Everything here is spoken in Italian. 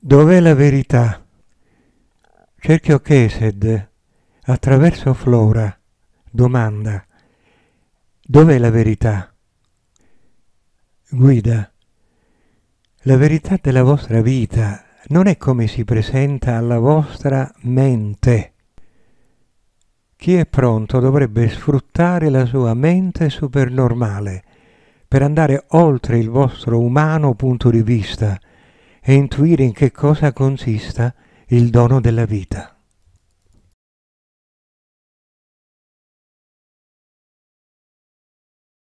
Dov'è la verità? Cerchio Chesed, attraverso Flora, domanda Dov'è la verità? Guida La verità della vostra vita non è come si presenta alla vostra mente. Chi è pronto dovrebbe sfruttare la sua mente supernormale per andare oltre il vostro umano punto di vista – e intuire in che cosa consista il dono della vita.